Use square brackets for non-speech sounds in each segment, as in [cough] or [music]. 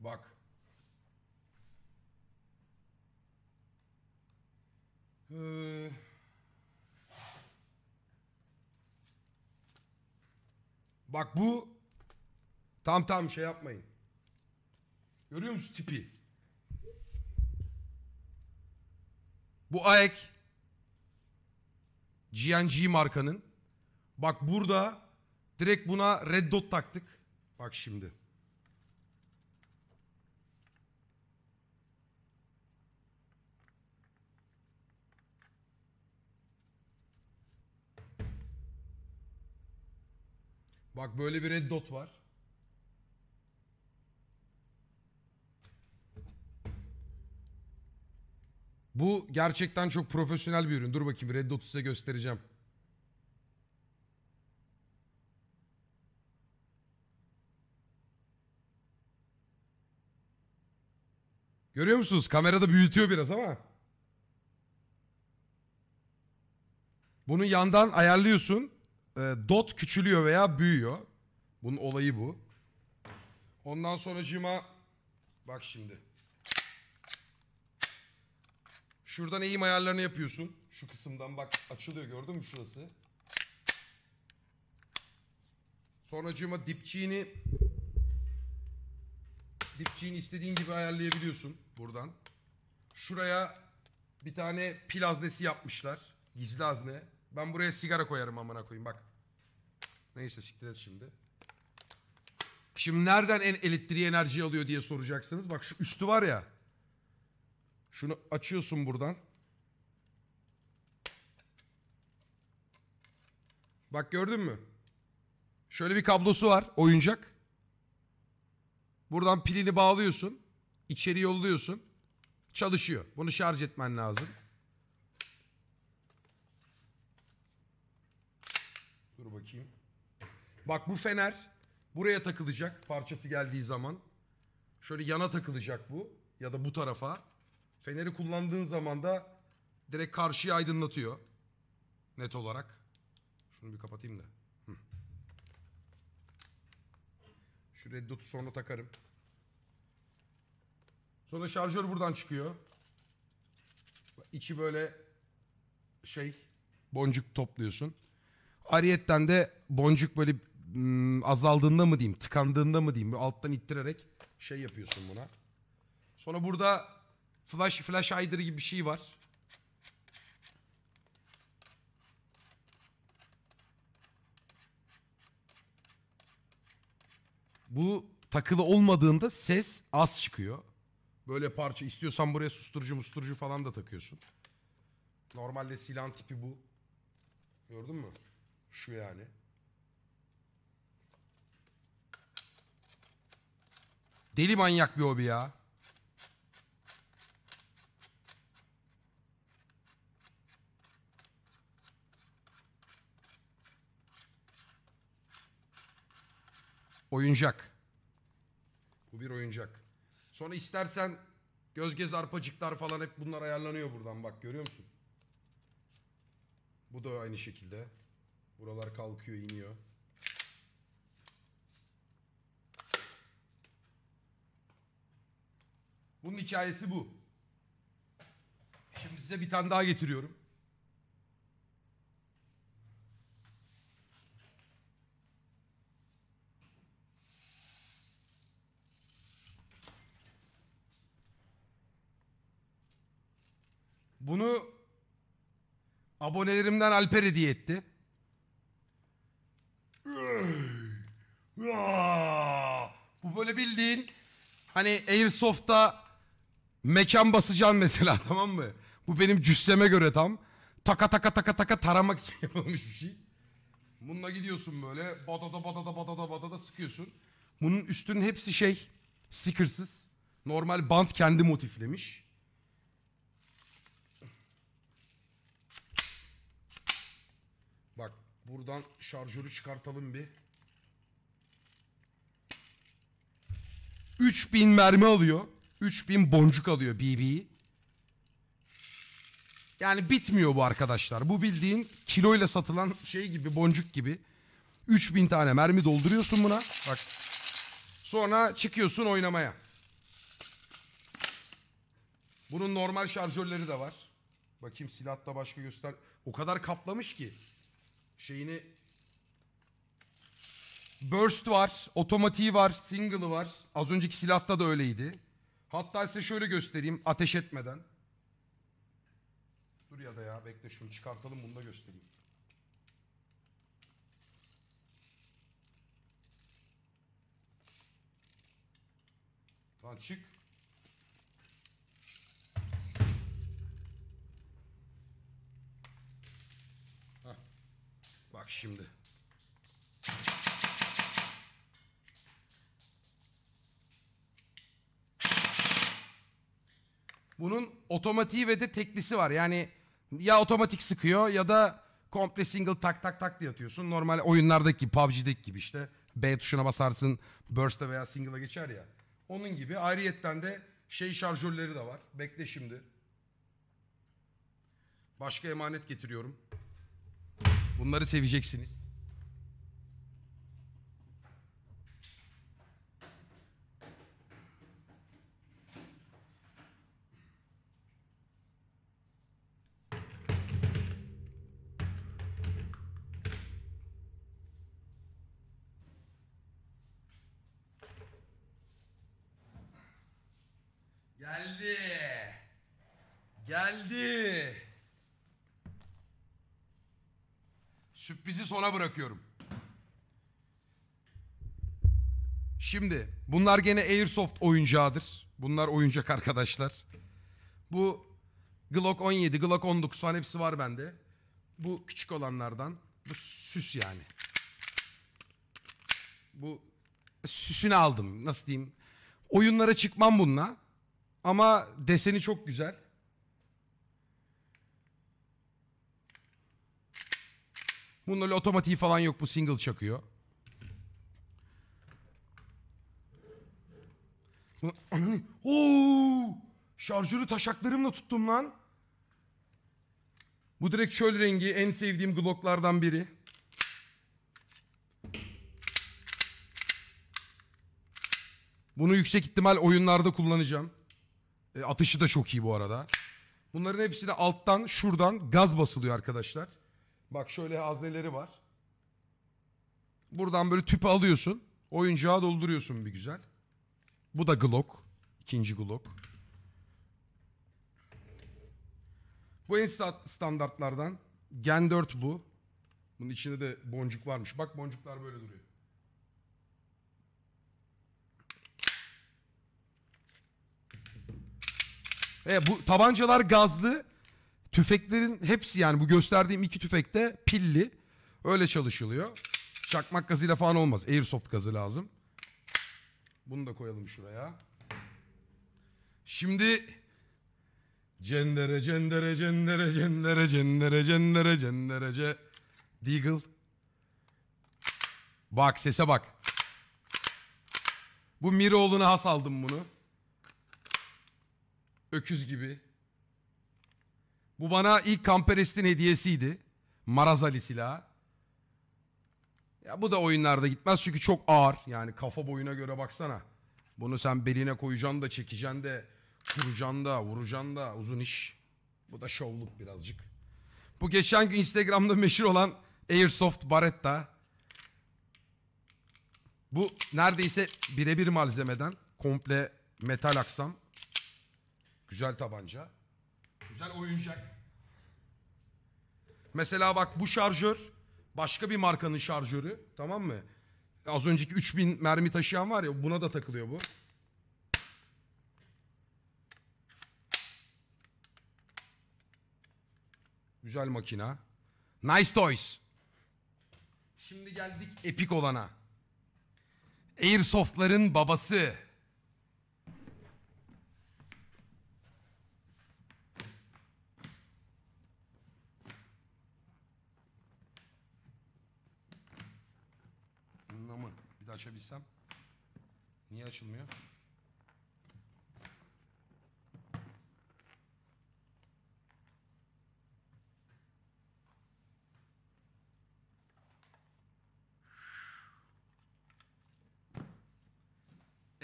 Bak. Ee, bak bu tam tam şey yapmayın. Görüyor musun tipi? Bu AEK GNG markanın. Bak burada direkt buna red dot taktık. Bak şimdi. Bak böyle bir red dot var. Bu gerçekten çok profesyonel bir ürün. Dur bakayım red dot'u size göstereceğim. Görüyor musunuz? Kamerada büyütüyor biraz ama. Bunu yandan ayarlıyorsun e, dot küçülüyor veya büyüyor. Bunun olayı bu. Ondan sonra cima, bak şimdi. Şuradan eğim ayarlarını yapıyorsun. Şu kısımdan bak açılıyor gördün mü şurası? Sonra cima dipçiğini dipçiğini istediğin gibi ayarlayabiliyorsun buradan. Şuraya bir tane pil haznesi yapmışlar. Gizli hazne. Ben buraya sigara koyarım amına koyayım bak. Neyse siktir et şimdi. Şimdi nereden en elektriği enerji alıyor diye soracaksınız. Bak şu üstü var ya. Şunu açıyorsun buradan. Bak gördün mü? Şöyle bir kablosu var oyuncak. Buradan pilini bağlıyorsun. İçeri yolluyorsun. Çalışıyor. Bunu şarj etmen lazım. bakayım. Bak bu fener buraya takılacak parçası geldiği zaman. Şöyle yana takılacak bu ya da bu tarafa. Feneri kullandığın zaman da direkt karşıyı aydınlatıyor. Net olarak. Şunu bir kapatayım da. Hı. Şu red sonra takarım. Sonra şarjör buradan çıkıyor. İçi böyle şey boncuk topluyorsun. Ariyetten de boncuk böyle mm, azaldığında mı diyeyim tıkandığında mı diyeyim böyle alttan ittirerek şey yapıyorsun buna. Sonra burada flash flash hider gibi bir şey var. Bu takılı olmadığında ses az çıkıyor. Böyle parça istiyorsan buraya susturucu musturucu falan da takıyorsun. Normalde silah tipi bu. Gördün mü? Şu yani. Deli manyak bir hobi ya. Oyuncak. Bu bir oyuncak. Sonra istersen gözge zarpacıklar falan hep bunlar ayarlanıyor buradan bak görüyor musun? Bu da aynı şekilde. Buralar kalkıyor iniyor. Bunun hikayesi bu. Şimdi size bir tane daha getiriyorum. Bunu abonelerimden Alper hediye etti. Bu böyle bildiğin hani Airsoft'ta mekan basacaksın mesela [laughs] tamam mı? Bu benim cüsseme göre tam. Taka taka taka taka taramak için [laughs] yapılmış bir şey. Bununla gidiyorsun böyle badada badada badada badada sıkıyorsun. Bunun üstünün hepsi şey stickersız. Normal bant kendi motiflemiş. Bak buradan şarjörü çıkartalım bir. 3000 mermi alıyor. 3000 boncuk alıyor BB. Yani bitmiyor bu arkadaşlar. Bu bildiğin kiloyla satılan şey gibi boncuk gibi. 3000 tane mermi dolduruyorsun buna. Bak. Sonra çıkıyorsun oynamaya. Bunun normal şarjörleri de var. Bakayım silahta başka göster. O kadar kaplamış ki. Şeyini Burst var, otomatiği var, single'ı var. Az önceki silahta da öyleydi. Hatta size şöyle göstereyim ateş etmeden. Dur ya da ya bekle şunu çıkartalım bunu da göstereyim. Lan çık. Heh. Bak şimdi. Bunun otomatiği ve de teklisi var. Yani ya otomatik sıkıyor ya da komple single tak tak tak diye atıyorsun. Normal oyunlardaki PUBG'deki gibi işte B tuşuna basarsın burste veya single'a geçer ya. Onun gibi ayrıyetten de şey şarjörleri de var. Bekle şimdi. Başka emanet getiriyorum. Bunları seveceksiniz. ona bırakıyorum. Şimdi bunlar gene Airsoft oyuncağıdır. Bunlar oyuncak arkadaşlar. Bu Glock 17, Glock 19 falan hepsi var bende. Bu küçük olanlardan. Bu süs yani. Bu süsünü aldım. Nasıl diyeyim? Oyunlara çıkmam bununla. Ama deseni çok güzel. Bunun öyle otomatiği falan yok. Bu single çakıyor. [clears throat] Oo! Şarjörü taşaklarımla tuttum lan. Bu direkt çöl rengi en sevdiğim Glock'lardan biri. Bunu yüksek ihtimal oyunlarda kullanacağım. E, atışı da çok iyi bu arada. Bunların hepsine alttan şuradan gaz basılıyor arkadaşlar. Bak şöyle hazneleri var. Buradan böyle tüp alıyorsun. oyuncağı dolduruyorsun bir güzel. Bu da Glock. ikinci Glock. Bu en standartlardan. Gen 4 bu. Bunun içinde de boncuk varmış. Bak boncuklar böyle duruyor. E, bu tabancalar gazlı. Tüfeklerin hepsi yani bu gösterdiğim iki tüfekte pilli. Öyle çalışılıyor. Çakmak gazıyla falan olmaz. Airsoft gazı lazım. Bunu da koyalım şuraya. Şimdi cendere cendere cendere cendere cendere cendere cendere Deagle. Bak sese bak. Bu Miroğlu'na has aldım bunu. Öküz gibi. Bu bana ilk Kamperest'in hediyesiydi. Marazali silahı. Ya bu da oyunlarda gitmez çünkü çok ağır. Yani kafa boyuna göre baksana. Bunu sen beline koyacaksın da çekeceksin de kuracaksın da vuracaksın da uzun iş. Bu da şovluk birazcık. Bu geçen gün Instagram'da meşhur olan Airsoft Baretta. Bu neredeyse birebir malzemeden komple metal aksam. Güzel tabanca güzel oyuncak. Mesela bak bu şarjör başka bir markanın şarjörü tamam mı? Az önceki 3000 mermi taşıyan var ya buna da takılıyor bu. Güzel makina. Nice toys. Şimdi geldik epik olana. Airsoft'ların babası. de açabilsem. Niye açılmıyor?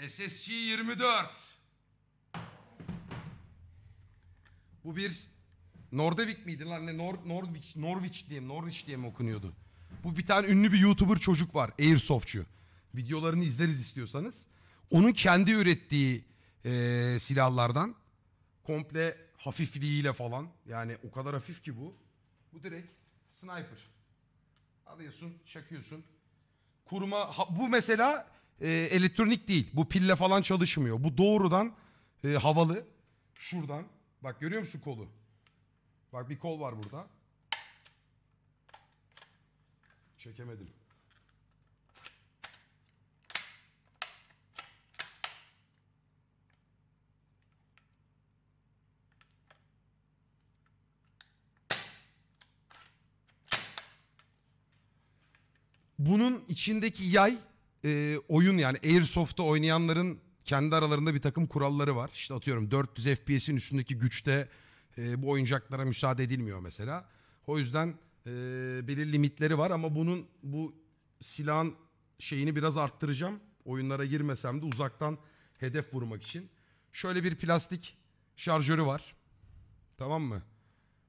SSC 24. Bu bir Nordevik miydi lan ne Nor Norwich Norwich diye Norwich diye mi okunuyordu? Bu bir tane ünlü bir YouTuber çocuk var. Airsoftçu videolarını izleriz istiyorsanız. Onun kendi ürettiği e, silahlardan komple hafifliğiyle falan yani o kadar hafif ki bu. Bu direkt sniper. Alıyorsun çakıyorsun. Kurma ha, bu mesela e, elektronik değil. Bu pille falan çalışmıyor. Bu doğrudan e, havalı. Şuradan bak görüyor musun kolu? Bak bir kol var burada. Çekemedim. bunun içindeki yay e, oyun yani Airsoft'ta oynayanların kendi aralarında bir takım kuralları var. İşte atıyorum 400 FPS'in üstündeki güçte e, bu oyuncaklara müsaade edilmiyor mesela. O yüzden e, belirli limitleri var ama bunun bu silahın şeyini biraz arttıracağım. Oyunlara girmesem de uzaktan hedef vurmak için. Şöyle bir plastik şarjörü var. Tamam mı?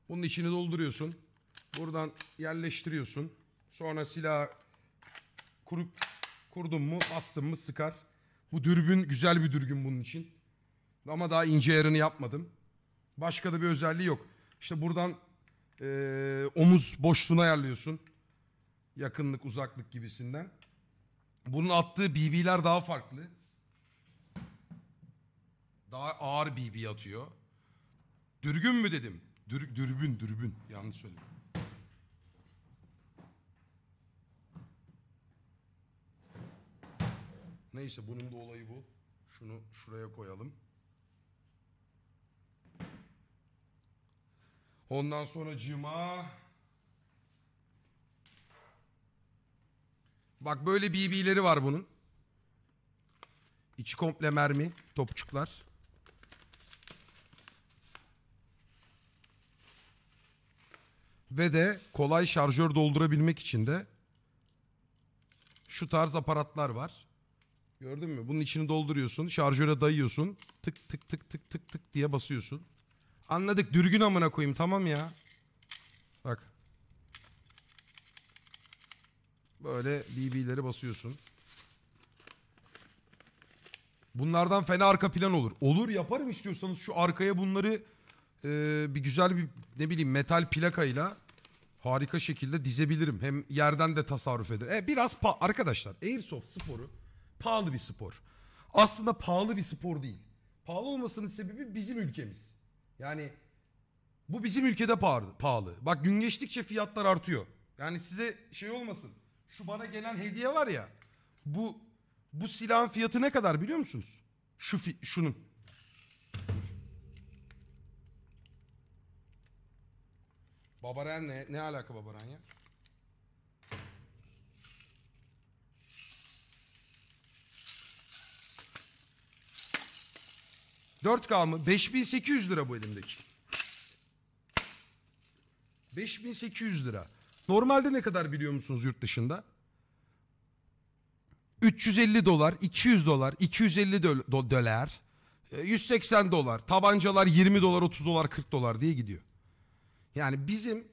Bunun içini dolduruyorsun. Buradan yerleştiriyorsun. Sonra silah Kurup kurdum mu bastım mı sıkar. Bu dürbün güzel bir dürbün bunun için. Ama daha ince yarını yapmadım. Başka da bir özelliği yok. İşte buradan ee, omuz boşluğuna ayarlıyorsun. Yakınlık uzaklık gibisinden. Bunun attığı BB'ler daha farklı. Daha ağır BB atıyor. Dürgün mü dedim? Dür, dürbün, dürbün. Yanlış söyledim. Neyse bunun da olayı bu. Şunu şuraya koyalım. Ondan sonra cima. Bak böyle BB'leri var bunun. İçi komple mermi, topçuklar. Ve de kolay şarjör doldurabilmek için de şu tarz aparatlar var. Gördün mü? Bunun içini dolduruyorsun. Şarjöre dayıyorsun. Tık tık tık tık tık tık diye basıyorsun. Anladık dürgün amına koyayım tamam ya. Bak. Böyle BB'leri basıyorsun. Bunlardan fena arka plan olur. Olur yaparım istiyorsanız şu arkaya bunları e, bir güzel bir ne bileyim metal plakayla harika şekilde dizebilirim. Hem yerden de tasarruf eder. E, biraz pa arkadaşlar Airsoft sporu Pahalı bir spor. Aslında pahalı bir spor değil. Pahalı olmasının sebebi bizim ülkemiz. Yani bu bizim ülkede pahalı. pahalı. Bak gün geçtikçe fiyatlar artıyor. Yani size şey olmasın. Şu bana gelen hediye var ya. Bu bu silahın fiyatı ne kadar biliyor musunuz? Şu fi, şunun. Babaran ne? Ne alaka Babaran ya? 4K mı? 5800 lira bu elimdeki. 5800 lira. Normalde ne kadar biliyor musunuz yurt dışında? 350 dolar, 200 dolar, 250 do dolar, 180 e, dolar, tabancalar 20 dolar, 30 dolar, 40 dolar diye gidiyor. Yani bizim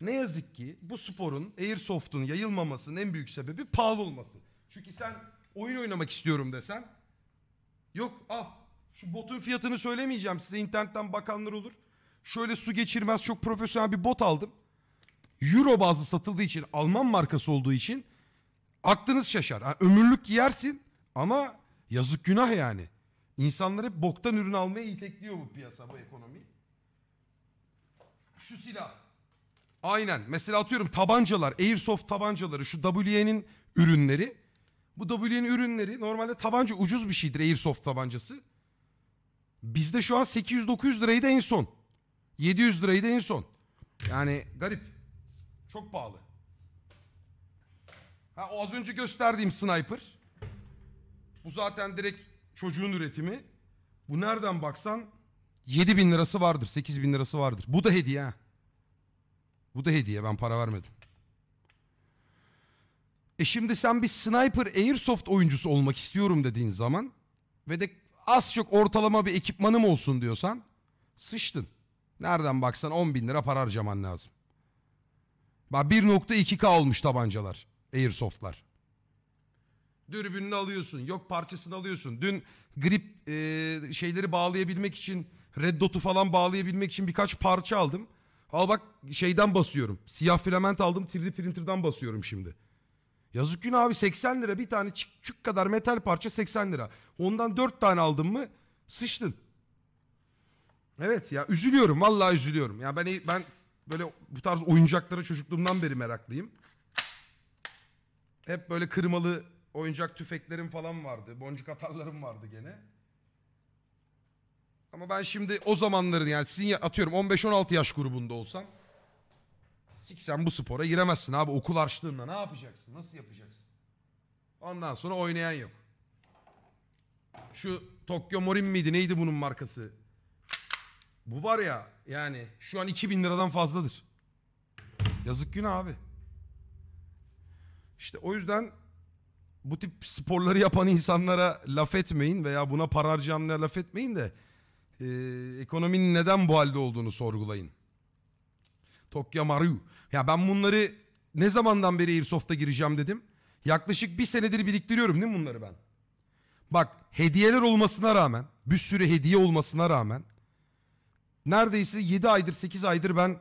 ne yazık ki bu sporun Airsoft'un yayılmamasının en büyük sebebi pahalı olması. Çünkü sen oyun oynamak istiyorum desen yok ah şu botun fiyatını söylemeyeceğim size internetten bakanlar olur. Şöyle su geçirmez çok profesyonel bir bot aldım. Euro bazlı satıldığı için Alman markası olduğu için aklınız şaşar. Ha, ömürlük giyersin ama yazık günah yani. İnsanlar hep boktan ürün almaya itekliyor bu piyasa bu ekonomi. Şu silah. Aynen. Mesela atıyorum tabancalar, airsoft tabancaları, şu WN'in ürünleri. Bu WN'in ürünleri normalde tabanca ucuz bir şeydir airsoft tabancası. Bizde şu an 800-900 lirayı da en son. 700 lirayı da en son. Yani garip. Çok pahalı. Ha, o az önce gösterdiğim sniper. Bu zaten direkt çocuğun üretimi. Bu nereden baksan 7 bin lirası vardır. 8 bin lirası vardır. Bu da hediye ha. Bu da hediye. Ben para vermedim. E şimdi sen bir sniper airsoft oyuncusu olmak istiyorum dediğin zaman ve de az çok ortalama bir ekipmanım olsun diyorsan sıçtın. Nereden baksan 10 bin lira para harcaman lazım. Bak 1.2K olmuş tabancalar. Airsoft'lar. Dürbününü alıyorsun. Yok parçasını alıyorsun. Dün grip e, şeyleri bağlayabilmek için Red Dot'u falan bağlayabilmek için birkaç parça aldım. Al bak şeyden basıyorum. Siyah filament aldım. 3D printer'dan basıyorum şimdi. Yazık gün abi 80 lira bir tane çık, çık kadar metal parça 80 lira. Ondan 4 tane aldın mı sıçtın. Evet ya üzülüyorum vallahi üzülüyorum. Ya ben ben böyle bu tarz oyuncaklara çocukluğumdan beri meraklıyım. Hep böyle kırmalı oyuncak tüfeklerim falan vardı. Boncuk atarlarım vardı gene. Ama ben şimdi o zamanların yani sizin atıyorum 15-16 yaş grubunda olsam Siksen bu spora giremezsin abi okul açtığında ne yapacaksın? Nasıl yapacaksın? Ondan sonra oynayan yok. Şu Tokyo Morin miydi neydi bunun markası? Bu var ya yani şu an 2000 liradan fazladır. Yazık gün abi. İşte o yüzden bu tip sporları yapan insanlara laf etmeyin veya buna para harcayanlara laf etmeyin de e, ekonominin neden bu halde olduğunu sorgulayın. Tokyo Maru. Ya ben bunları ne zamandan beri Airsoft'a gireceğim dedim. Yaklaşık bir senedir biriktiriyorum değil mi bunları ben? Bak hediyeler olmasına rağmen bir sürü hediye olmasına rağmen neredeyse 7 aydır 8 aydır ben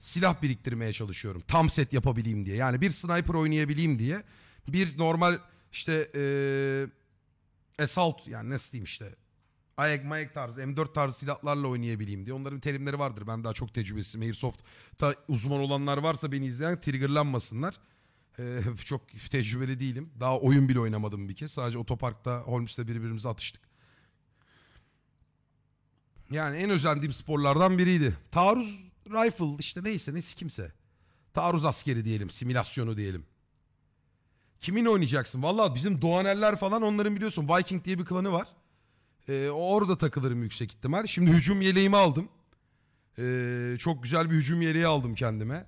silah biriktirmeye çalışıyorum. Tam set yapabileyim diye. Yani bir sniper oynayabileyim diye. Bir normal işte ee, assault yani nasıl diyeyim işte Ayak mayak tarzı M4 tarzı silahlarla oynayabileyim diye. Onların terimleri vardır. Ben daha çok tecrübesizim. Airsoft'ta uzman olanlar varsa beni izleyen triggerlanmasınlar. Ee, [laughs] çok tecrübeli değilim. Daha oyun bile oynamadım bir kez. Sadece otoparkta Holmes'le birbirimize atıştık. Yani en özendiğim sporlardan biriydi. Taarruz rifle işte neyse neyse kimse. Taarruz askeri diyelim, simülasyonu diyelim. Kimin oynayacaksın? Valla bizim Doğaneller falan onların biliyorsun Viking diye bir klanı var. Ee, orada takılırım yüksek ihtimal. Şimdi hücum yeleğimi aldım. Ee, çok güzel bir hücum yeleği aldım kendime.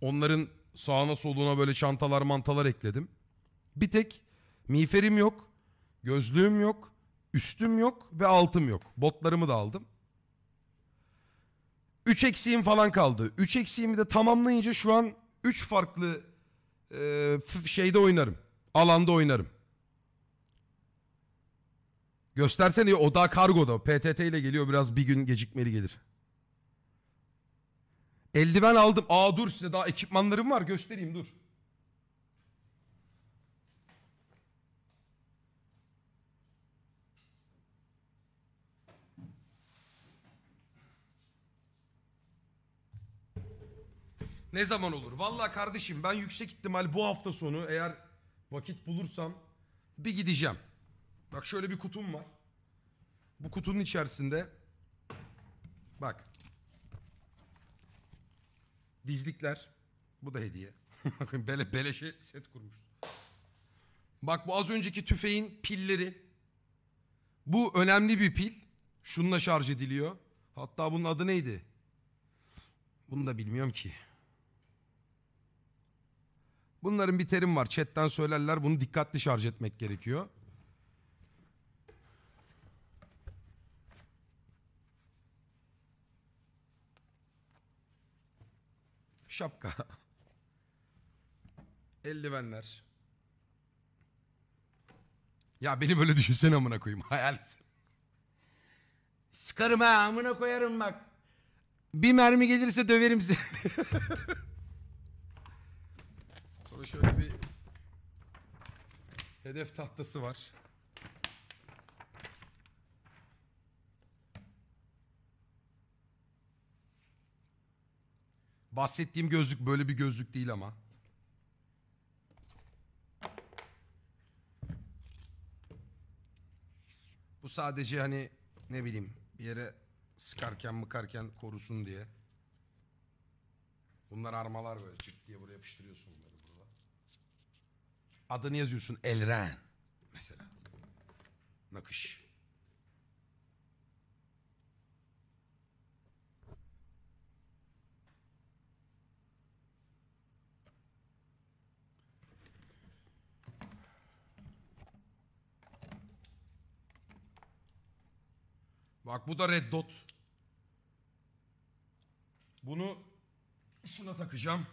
Onların sağına soluna böyle çantalar mantalar ekledim. Bir tek miğferim yok. Gözlüğüm yok. Üstüm yok ve altım yok. Botlarımı da aldım. Üç eksiğim falan kaldı. Üç eksiğimi de tamamlayınca şu an üç farklı e, şeyde oynarım. Alanda oynarım. Göstersene ya o daha kargoda. PTT ile geliyor biraz bir gün gecikmeli gelir. Eldiven aldım. Aa dur size daha ekipmanlarım var göstereyim dur. Ne zaman olur? Valla kardeşim ben yüksek ihtimal bu hafta sonu eğer vakit bulursam bir gideceğim. Bak şöyle bir kutum var. Bu kutunun içerisinde bak dizlikler bu da hediye. [laughs] Bakın bele, beleşe set kurmuş. Bak bu az önceki tüfeğin pilleri. Bu önemli bir pil. Şununla şarj ediliyor. Hatta bunun adı neydi? Bunu da bilmiyorum ki. Bunların bir terim var. Chatten söylerler. Bunu dikkatli şarj etmek gerekiyor. şapka. [laughs] Eldivenler. Ya beni böyle düşünsene amına koyayım. Hayal. Sıkarım ha amına koyarım bak. Bir mermi gelirse döverim sizi. [laughs] Sonra şöyle bir hedef tahtası var. Bahsettiğim gözlük böyle bir gözlük değil ama. Bu sadece hani ne bileyim bir yere sıkarken mıkarken korusun diye. Bunlar armalar böyle çıt diye buraya yapıştırıyorsun bunları burada. Adını yazıyorsun Elren mesela. Nakış. Bak bu da red dot. Bunu şuna takacağım.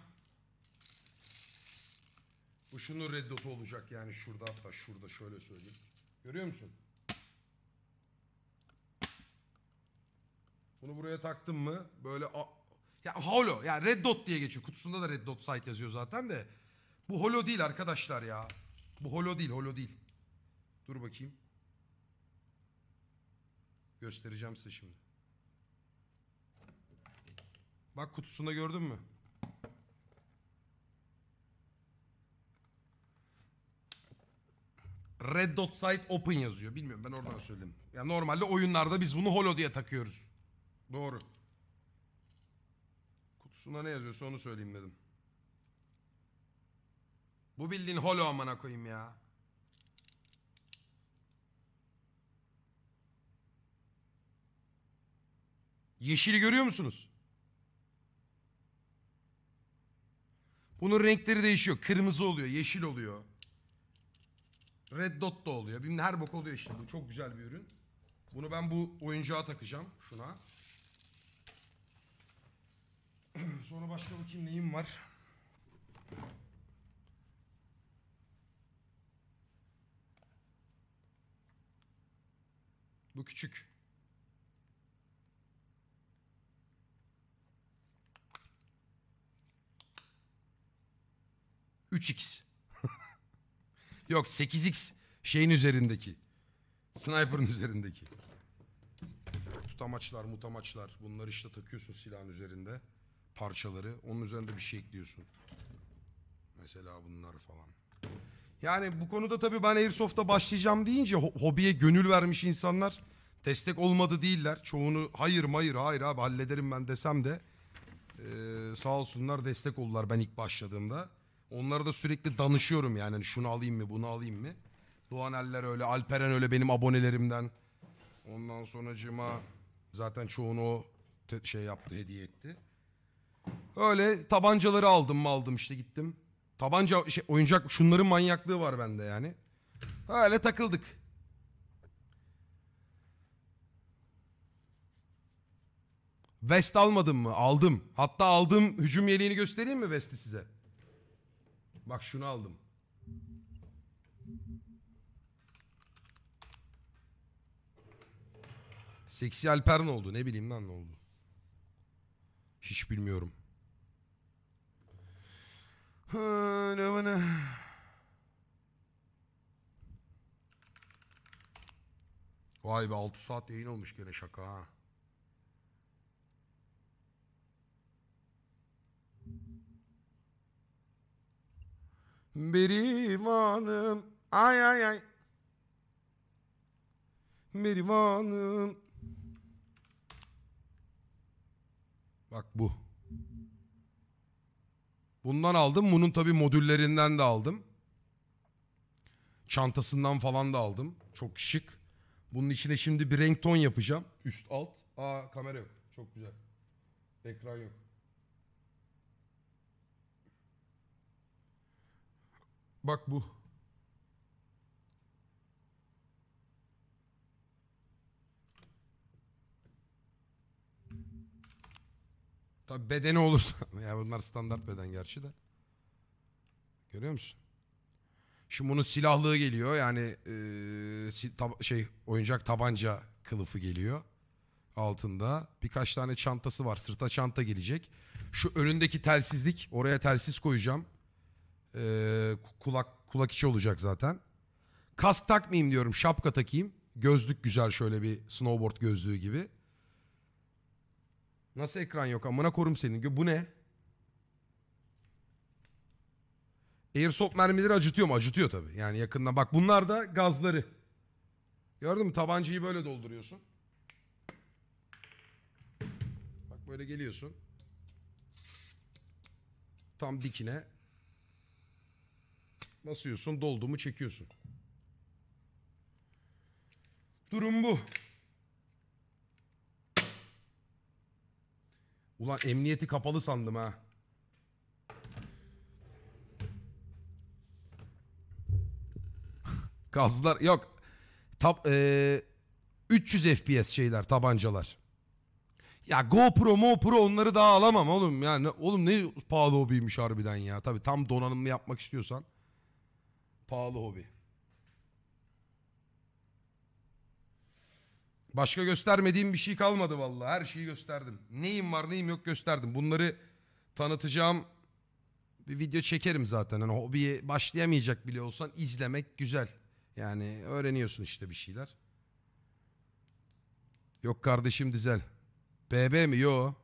Bu şunun red dotu olacak yani şurada hatta şurada şöyle söyleyeyim. Görüyor musun? Bunu buraya taktım mı böyle ya holo yani red dot diye geçiyor. Kutusunda da red dot site yazıyor zaten de. Bu holo değil arkadaşlar ya. Bu holo değil holo değil. Dur bakayım. Göstereceğim size şimdi. Bak kutusunda gördün mü? Red Dot Site Open yazıyor. Bilmiyorum ben oradan söyledim. Ya normalde oyunlarda biz bunu holo diye takıyoruz. Doğru. Kutusunda ne yazıyorsa onu söyleyeyim dedim. Bu bildiğin holo amına koyayım ya. Yeşili görüyor musunuz? Bunun renkleri değişiyor. Kırmızı oluyor, yeşil oluyor. Red dot da oluyor. Bilmem her bok oluyor işte. Bu çok güzel bir ürün. Bunu ben bu oyuncağa takacağım. Şuna. [clears throat] Sonra başka bakayım neyim var. Bu küçük. 3x. [laughs] Yok 8x şeyin üzerindeki. Sniper'ın üzerindeki. Tutamaçlar, mutamaçlar. Bunları işte takıyorsun silahın üzerinde. Parçaları. Onun üzerinde bir şey ekliyorsun. Mesela bunlar falan. Yani bu konuda tabii ben Airsoft'a başlayacağım deyince hobiye gönül vermiş insanlar destek olmadı değiller. Çoğunu hayır hayır hayır abi hallederim ben desem de ee, sağ olsunlar destek oldular ben ilk başladığımda. Onlara da sürekli danışıyorum yani hani şunu alayım mı bunu alayım mı? Doğan Eller öyle, Alperen öyle benim abonelerimden. Ondan sonra cima zaten çoğunu o şey yaptı, hediye etti. Öyle tabancaları aldım mı aldım işte gittim. Tabanca şey, oyuncak şunların manyaklığı var bende yani. Öyle takıldık. Vest almadım mı? Aldım. Hatta aldım. hücum yeleğini göstereyim mi vesti size? Bak şunu aldım. Seksi Alper ne oldu? Ne bileyim lan ne oldu? Hiç bilmiyorum. ne bana? Vay be 6 saat yayın olmuş gene şaka ha. Merivanım ay ay ay Merivanım Bak bu. Bundan aldım. Bunun tabi modüllerinden de aldım. Çantasından falan da aldım. Çok şık. Bunun içine şimdi bir renk ton yapacağım. Üst alt. Aa kamera yok. Çok güzel. Ekran yok. Bak bu. Tabi bedeni olursa. [laughs] ya bunlar standart beden gerçi de. Görüyor musun? Şimdi bunun silahlığı geliyor. Yani e, tab- şey oyuncak tabanca kılıfı geliyor altında. Birkaç tane çantası var. Sırta çanta gelecek. Şu önündeki telsizlik oraya telsiz koyacağım. Ee, kulak kulak içi olacak zaten. Kask takmayayım diyorum şapka takayım. Gözlük güzel şöyle bir snowboard gözlüğü gibi. Nasıl ekran yok amına korum senin. Bu ne? Airsoft mermileri acıtıyor mu? Acıtıyor tabii. Yani yakından bak bunlar da gazları. Gördün mü? Tabancayı böyle dolduruyorsun. Bak böyle geliyorsun. Tam dikine Basıyorsun doldu mu çekiyorsun. Durum bu. Ulan emniyeti kapalı sandım ha. [laughs] Gazlar yok. Tap, ee, 300 FPS şeyler tabancalar. Ya GoPro, MoPro onları daha alamam oğlum. Yani oğlum ne pahalı hobiymiş harbiden ya. Tabii tam donanımlı yapmak istiyorsan. Pahalı hobi. Başka göstermediğim bir şey kalmadı vallahi. Her şeyi gösterdim. Neyim var neyim yok gösterdim. Bunları tanıtacağım bir video çekerim zaten. Hani hobiye başlayamayacak bile olsan izlemek güzel. Yani öğreniyorsun işte bir şeyler. Yok kardeşim dizel. BB mi? yok?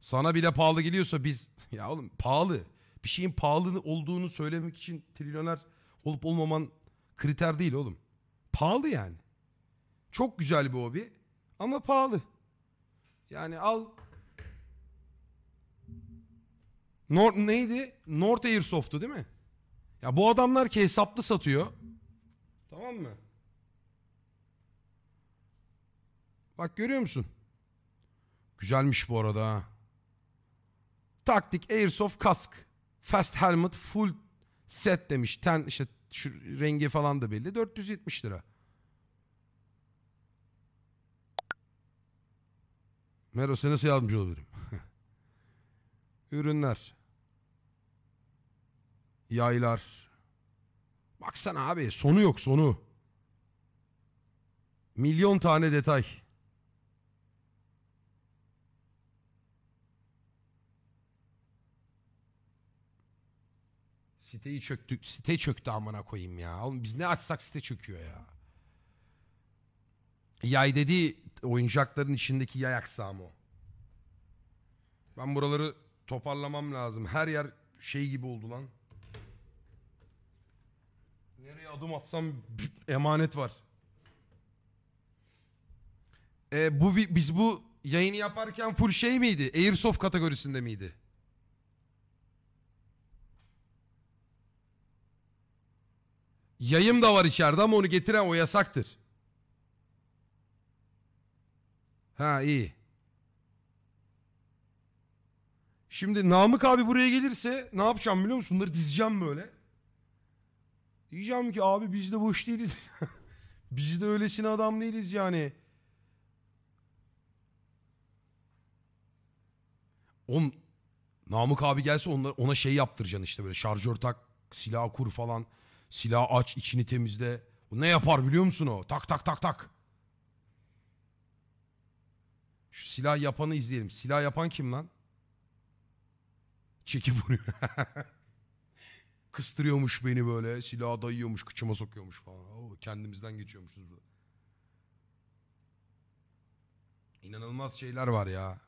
Sana bile pahalı geliyorsa biz... [laughs] Ya oğlum pahalı. Bir şeyin pahalı olduğunu söylemek için trilyoner Olup olmaman kriter değil oğlum. Pahalı yani. Çok güzel bir hobi ama pahalı. Yani al Nor neydi? North Airsoft'u değil mi? Ya bu adamlar ki hesaplı satıyor. Tamam mı? Bak görüyor musun? Güzelmiş bu arada ha. Taktik Airsoft kask. Fast helmet full set demiş. Ten, işte şu rengi falan da belli. 470 lira. Mero size nasıl yardımcı olabilirim? [laughs] Ürünler. Yaylar. Baksana abi sonu yok sonu. Milyon tane detay. Siteyi çöktü. Site çöktü amına koyayım ya. Oğlum biz ne açsak site çöküyor ya. Yay dedi oyuncakların içindeki yay aksamı o. Ben buraları toparlamam lazım. Her yer şey gibi oldu lan. Nereye adım atsam emanet var. E, bu biz bu yayını yaparken full şey miydi? Airsoft kategorisinde miydi? Yayım da var içeride ama onu getiren o yasaktır. Ha iyi. Şimdi Namık abi buraya gelirse ne yapacağım biliyor musun? Bunları dizeceğim böyle. Diyeceğim ki abi biz de boş değiliz. [laughs] biz de öylesine adam değiliz yani. On Namık abi gelse ona, ona şey yaptıracaksın işte böyle şarjör tak, silah kur falan. Silah aç, içini temizle. Ne yapar biliyor musun o? Tak tak tak tak. Şu silah yapanı izleyelim. Silah yapan kim lan? Çekip vuruyor. [laughs] Kıstırıyormuş beni böyle. Silah dayıyormuş, kıçıma sokuyormuş falan. Oo, kendimizden geçiyormuşuz burada. İnanılmaz şeyler var ya.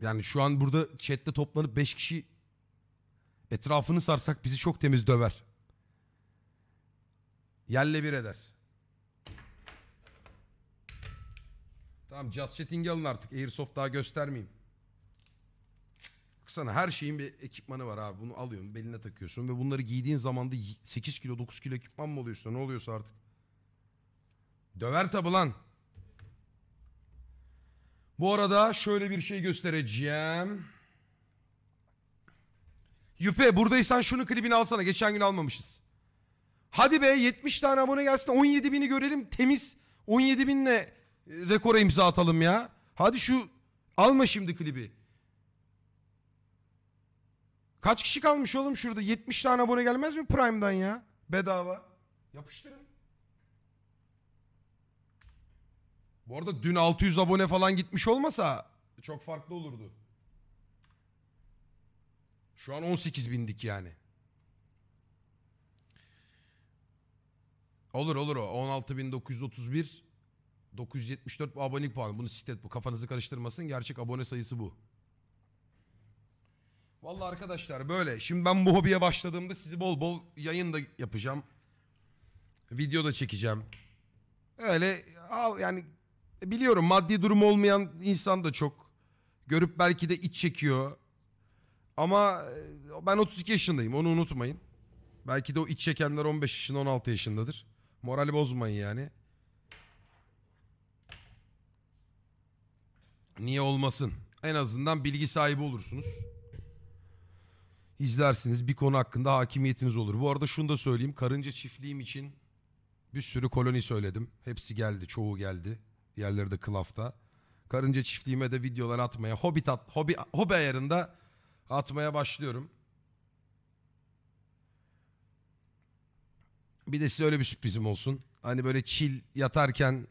Yani şu an burada chatte toplanıp 5 kişi etrafını sarsak bizi çok temiz döver. Yerle bir eder. Tamam Just Chatting'i alın artık. Airsoft daha göstermeyeyim. Baksana her şeyin bir ekipmanı var abi. Bunu alıyorsun beline takıyorsun ve bunları giydiğin zaman da 8 kilo 9 kilo ekipman mı oluyorsun? ne oluyorsa artık. Döver tabi lan. Bu arada şöyle bir şey göstereceğim. Yüpe buradaysan şunu klibini alsana. Geçen gün almamışız. Hadi be 70 tane abone gelsin 17 bini görelim temiz 17 binle e, rekora imza atalım ya. Hadi şu alma şimdi klibi. Kaç kişi kalmış oğlum şurada 70 tane abone gelmez mi Prime'dan ya bedava? Yapıştırın. Bu arada dün 600 abone falan gitmiş olmasa çok farklı olurdu. Şu an 18 bindik yani. Olur olur o. 16.931 974 bu abonelik puanı. Bunu site bu. Kafanızı karıştırmasın. Gerçek abone sayısı bu. Vallahi arkadaşlar böyle. Şimdi ben bu hobiye başladığımda sizi bol bol yayın da yapacağım. Video da çekeceğim. Öyle yani biliyorum maddi durum olmayan insan da çok. Görüp belki de iç çekiyor. Ama e, ben 32 yaşındayım onu unutmayın. Belki de o iç çekenler 15 yaşında 16 yaşındadır. Morali bozmayın yani. Niye olmasın? En azından bilgi sahibi olursunuz. İzlersiniz bir konu hakkında hakimiyetiniz olur. Bu arada şunu da söyleyeyim. Karınca çiftliğim için bir sürü koloni söyledim. Hepsi geldi çoğu geldi. Diğerleri de klafta. Karınca çiftliğime de videolar atmaya, hobbit at, hobi, hobi ayarında atmaya başlıyorum. Bir de size öyle bir sürprizim olsun. Hani böyle çil yatarken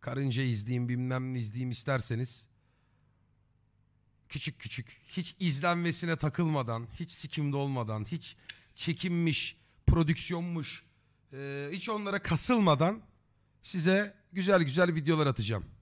karınca izleyeyim bilmem ne izleyeyim isterseniz küçük küçük hiç izlenmesine takılmadan hiç sikimde olmadan hiç çekinmiş prodüksiyonmuş e, hiç onlara kasılmadan size güzel güzel videolar atacağım.